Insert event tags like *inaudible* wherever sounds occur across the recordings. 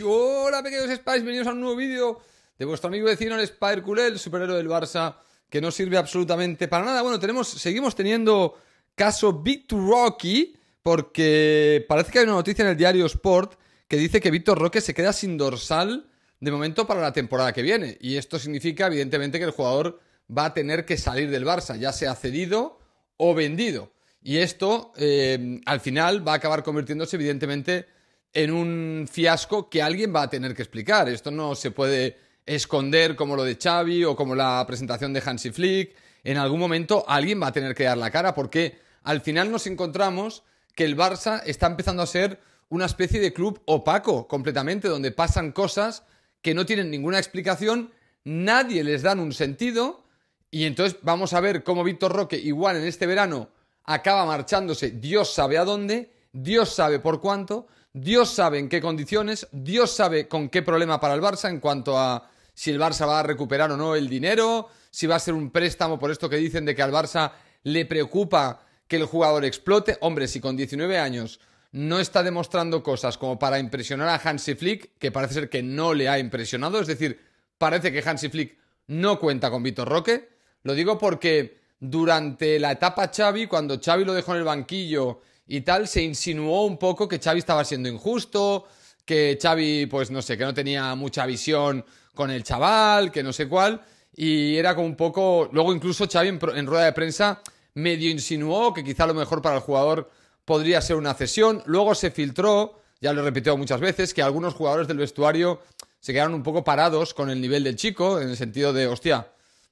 Hola pequeños Spice, bienvenidos a un nuevo vídeo de vuestro amigo vecino el Spider el superhéroe del Barça, que no sirve absolutamente para nada. Bueno, tenemos, seguimos teniendo caso Victor Rocky, porque parece que hay una noticia en el diario Sport que dice que Victor Roque se queda sin dorsal de momento para la temporada que viene. Y esto significa, evidentemente, que el jugador va a tener que salir del Barça, ya sea cedido o vendido. Y esto, eh, al final, va a acabar convirtiéndose, evidentemente, en un fiasco que alguien va a tener que explicar. Esto no se puede esconder como lo de Xavi o como la presentación de Hansi Flick. En algún momento alguien va a tener que dar la cara porque al final nos encontramos que el Barça está empezando a ser una especie de club opaco completamente, donde pasan cosas que no tienen ninguna explicación, nadie les da un sentido y entonces vamos a ver cómo Víctor Roque igual en este verano acaba marchándose, Dios sabe a dónde, Dios sabe por cuánto, Dios sabe en qué condiciones, Dios sabe con qué problema para el Barça en cuanto a si el Barça va a recuperar o no el dinero, si va a ser un préstamo por esto que dicen de que al Barça le preocupa que el jugador explote. Hombre, si con 19 años no está demostrando cosas como para impresionar a Hansi Flick, que parece ser que no le ha impresionado, es decir, parece que Hansi Flick no cuenta con Vitor Roque. Lo digo porque durante la etapa Xavi, cuando Xavi lo dejó en el banquillo y tal, se insinuó un poco que Xavi estaba siendo injusto, que Xavi, pues no sé, que no tenía mucha visión con el chaval, que no sé cuál, y era como un poco... Luego incluso Xavi en, rueda de prensa medio insinuó que quizá lo mejor para el jugador podría ser una cesión, luego se filtró, ya lo he repetido muchas veces, que algunos jugadores del vestuario se quedaron un poco parados con el nivel del chico, en el sentido de, hostia,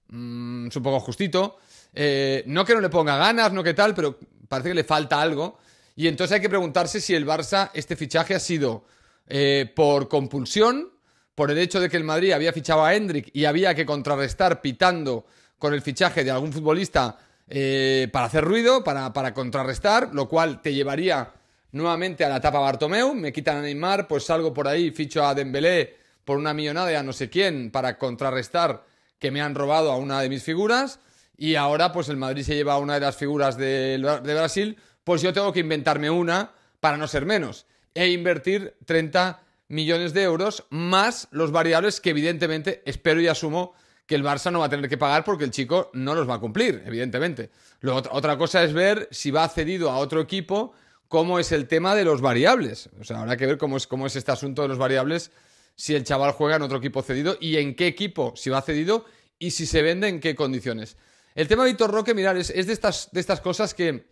mm, es un poco justito. Eh, no que no le ponga ganas, no que tal, pero parece que le falta algo. Y entonces hay que preguntarse si el Barça, este fichaje ha sido eh, por compulsión, por el hecho de que el Madrid había fichado a Hendrik y había que contrarrestar pitando con el fichaje de algún futbolista eh, para hacer ruido, para, contrarrestar, lo cual te llevaría nuevamente a la etapa Bartomeu, me quitan a Neymar, pues salgo por ahí, ficho a Dembélé por una millonada y a no sé quién para contrarrestar que me han robado a una de mis figuras y ahora pues el Madrid se lleva una de las figuras de, Brasil, pues yo tengo que inventarme una para no ser menos e invertir 30 millones de euros más los variables que evidentemente espero y asumo que el Barça no va a tener que pagar porque el chico no los va a cumplir, evidentemente. otra cosa es ver si va cedido a otro equipo cómo es el tema de los variables. O sea, habrá que ver cómo es, cómo es este asunto de los variables, si el chaval juega en otro equipo cedido y en qué equipo, si va cedido y si se vende en qué condiciones. El tema de Víctor Roque, mirar, es, de, estas, de estas cosas que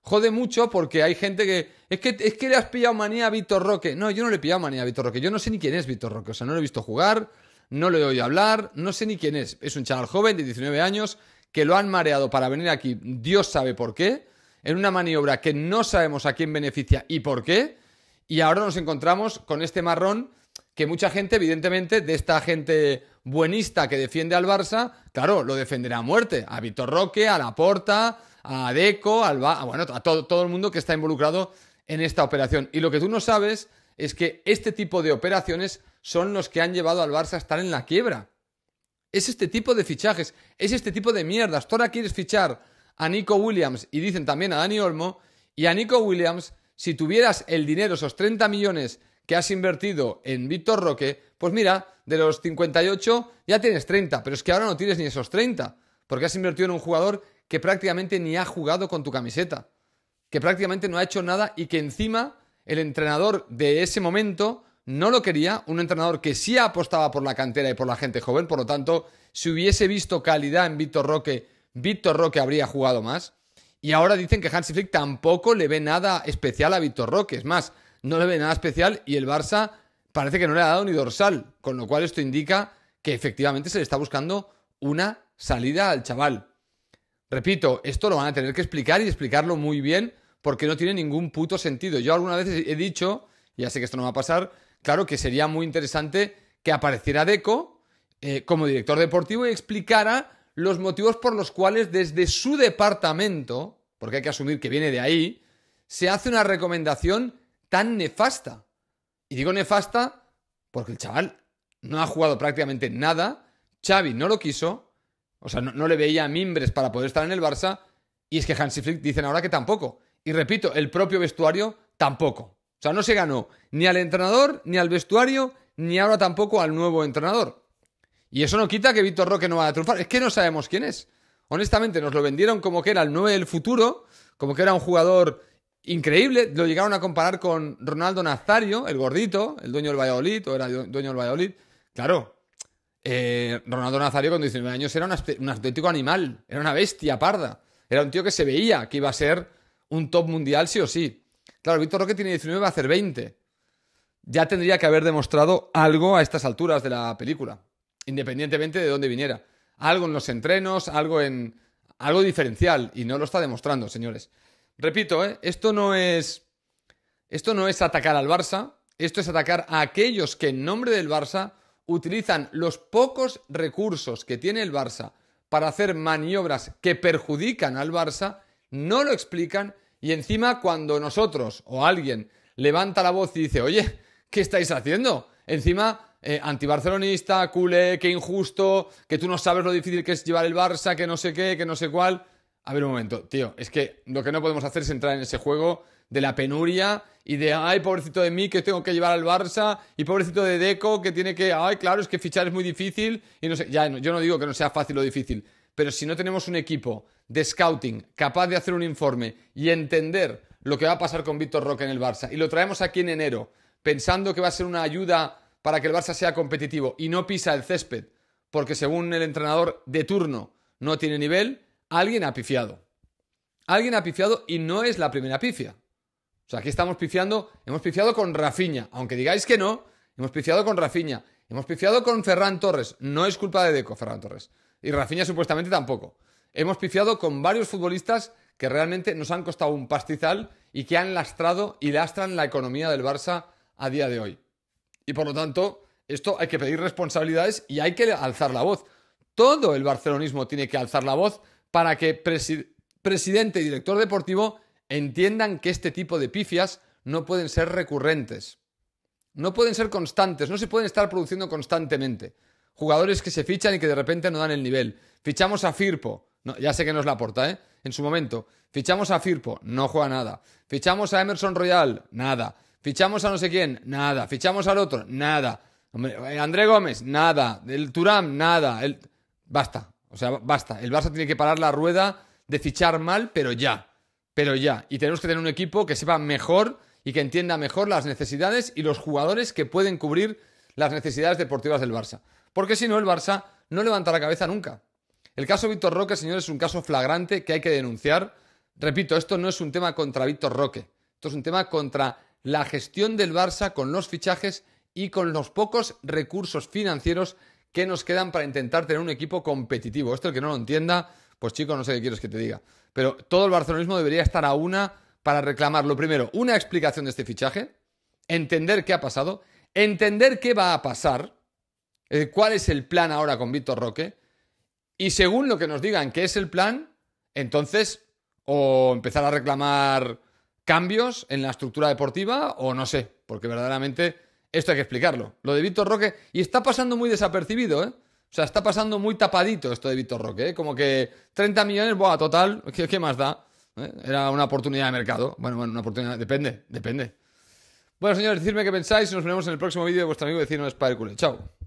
jode mucho porque hay gente que. Es que, es que le has pillado manía a Víctor Roque. No, yo no le he pillado manía a Vitor Roque. Yo no sé ni quién es Vitor Roque. O sea, no lo he visto jugar, no le he oído hablar, no sé ni quién es. Es un chaval joven de 19 años que lo han mareado para venir aquí, Dios sabe por qué, en una maniobra que no sabemos a quién beneficia y por qué. Y ahora nos encontramos con este marrón que mucha gente, evidentemente, de esta gente buenista que defiende al Barça, claro, lo defenderá a muerte. A Vitor Roque, a Laporta, a Deco, bueno, a todo, todo el mundo que está involucrado en esta operación. Y lo que tú no sabes es que este tipo de operaciones son los que han llevado al Barça a estar en la quiebra. Es este tipo de fichajes, es este tipo de mierdas. Tú ahora quieres fichar a Nico Williams y dicen también a Dani Olmo, y a Nico Williams, si tuvieras el dinero, esos 30 millones que has invertido en Víctor Roque, pues mira, de los 58 ya tienes 30, pero es que ahora no tienes ni esos 30, porque has invertido en un jugador que prácticamente ni ha jugado con tu camiseta, que prácticamente no ha hecho nada y que encima el entrenador de ese momento no lo quería, un entrenador que sí apostaba por la cantera y por la gente joven, por lo tanto, si hubiese visto calidad en Víctor Roque, Víctor Roque habría jugado más. Y ahora dicen que Hansi Flick tampoco le ve nada especial a Víctor Roque. Es más, no le ve nada especial y el Barça parece que no le ha dado ni dorsal, con lo cual esto indica que efectivamente se le está buscando una salida al chaval. Repito, esto lo van a tener que explicar y explicarlo muy bien porque no tiene ningún puto sentido. Yo alguna vez he dicho, ya sé que esto no va a pasar, claro que sería muy interesante que apareciera Deco eh, como director deportivo y explicara los motivos por los cuales desde su departamento, porque hay que asumir que viene de ahí, se hace una recomendación tan nefasta. Y digo nefasta porque el chaval no ha jugado prácticamente nada, Xavi no lo quiso, o sea, no, le veía mimbres para poder estar en el Barça, y es que Hansi Flick dicen ahora que tampoco. Y repito, el propio vestuario tampoco. O sea, no se ganó ni al entrenador, ni al vestuario, ni ahora tampoco al nuevo entrenador. Y eso no quita que Víctor Roque no va a triunfar. Es que no sabemos quién es. Honestamente, nos lo vendieron como que era el 9 del futuro, como que era un jugador increíble. Lo llegaron a comparar con Ronaldo Nazario, el gordito, el dueño del Valladolid, o era dueño del Valladolid. Claro, eh, Ronaldo Nazario con 19 años era un, auténtico animal, era una bestia parda. Era un tío que se veía que iba a ser un top mundial sí o sí. Claro, Víctor Roque tiene 19, va a hacer 20. Ya tendría que haber demostrado algo a estas alturas de la película, independientemente de dónde viniera. Algo en los entrenos, algo en algo diferencial y no lo está demostrando, señores. Repito, ¿eh? esto no es. atacar al Barça, esto es atacar a aquellos que en nombre del Barça utilizan los pocos recursos que tiene el Barça para hacer maniobras que perjudican al Barça, no lo explican y encima cuando nosotros o alguien levanta la voz y dice, oye, ¿qué estáis haciendo? Encima, eh, antibarcelonista, culé, qué injusto, que tú no sabes lo difícil que es llevar el Barça, que no sé qué, que no sé cuál a ver un momento, tío, es que lo que no podemos hacer es entrar en ese juego de la penuria y de, ay, pobrecito de mí que tengo que llevar al Barça y pobrecito de Deco que tiene que, ay, claro, es que fichar es muy difícil y no sé, ya, yo no digo que no sea fácil o difícil, pero si no tenemos un equipo de scouting capaz de hacer un informe y entender lo que va a pasar con Víctor Roque en el Barça y lo traemos aquí en enero pensando que va a ser una ayuda para que el Barça sea competitivo y no pisa el césped porque según el entrenador de turno no tiene nivel, Alguien ha pifiado. Alguien ha pifiado y no es la primera pifia. O sea, aquí estamos pifiando, hemos pifiado con Rafiña, aunque digáis que no, hemos pifiado con Rafiña, hemos pifiado con Ferran Torres, no es culpa de Deco Ferran Torres, y Rafiña supuestamente tampoco. Hemos pifiado con varios futbolistas que realmente nos han costado un pastizal y que han lastrado y lastran la economía del Barça a día de hoy. Y por lo tanto, esto hay que pedir responsabilidades y hay que alzar la voz. Todo el barcelonismo tiene que alzar la voz para que presidente y director deportivo entiendan que este tipo de pifias no pueden ser recurrentes. No pueden ser constantes, no se pueden estar produciendo constantemente. Jugadores que se fichan y que de repente no dan el nivel. Fichamos a Firpo, ya sé que no es la aporta, ¿eh? En su momento. Fichamos a Firpo, no juega nada. Fichamos a Emerson Royal, nada. Fichamos a no sé quién, nada. Fichamos al otro, nada. Eh, André Gómez, nada. El Turam, nada. El... Basta, o sea, basta. El Barça tiene que parar la rueda de fichar mal, pero ya. Pero ya. Y tenemos que tener un equipo que sepa mejor y que entienda mejor las necesidades y los jugadores que pueden cubrir las necesidades deportivas del Barça. Porque si no, el Barça no levanta la cabeza nunca. El caso Víctor Roque, señores, es un caso flagrante que hay que denunciar. Repito, esto no es un tema contra Víctor Roque. Esto es un tema contra la gestión del Barça con los fichajes y con los pocos recursos financieros ¿Qué nos quedan para intentar tener un equipo competitivo. Esto el que no lo entienda, pues chico, no sé qué quieres que te diga. Pero todo el barcelonismo debería estar a una para reclamar, lo primero, una explicación de este fichaje, entender qué ha pasado, entender qué va a pasar, eh, cuál es el plan ahora con Víctor Roque, y según lo que nos digan que es el plan, entonces o empezar a reclamar cambios en la estructura deportiva o no sé, porque verdaderamente esto hay que explicarlo. Lo de Víctor Roque. Y está pasando muy desapercibido, ¿eh? O sea, está pasando muy tapadito esto de Víctor Roque, ¿eh? Como que 30 millones, buah, total, *laughs* ¿qué, más da? ¿Eh? Era una oportunidad de mercado. Bueno, bueno, una oportunidad. Depende, depende. Bueno, señores, decidme qué pensáis y nos vemos en el próximo vídeo de vuestro amigo vecino Spider Chao.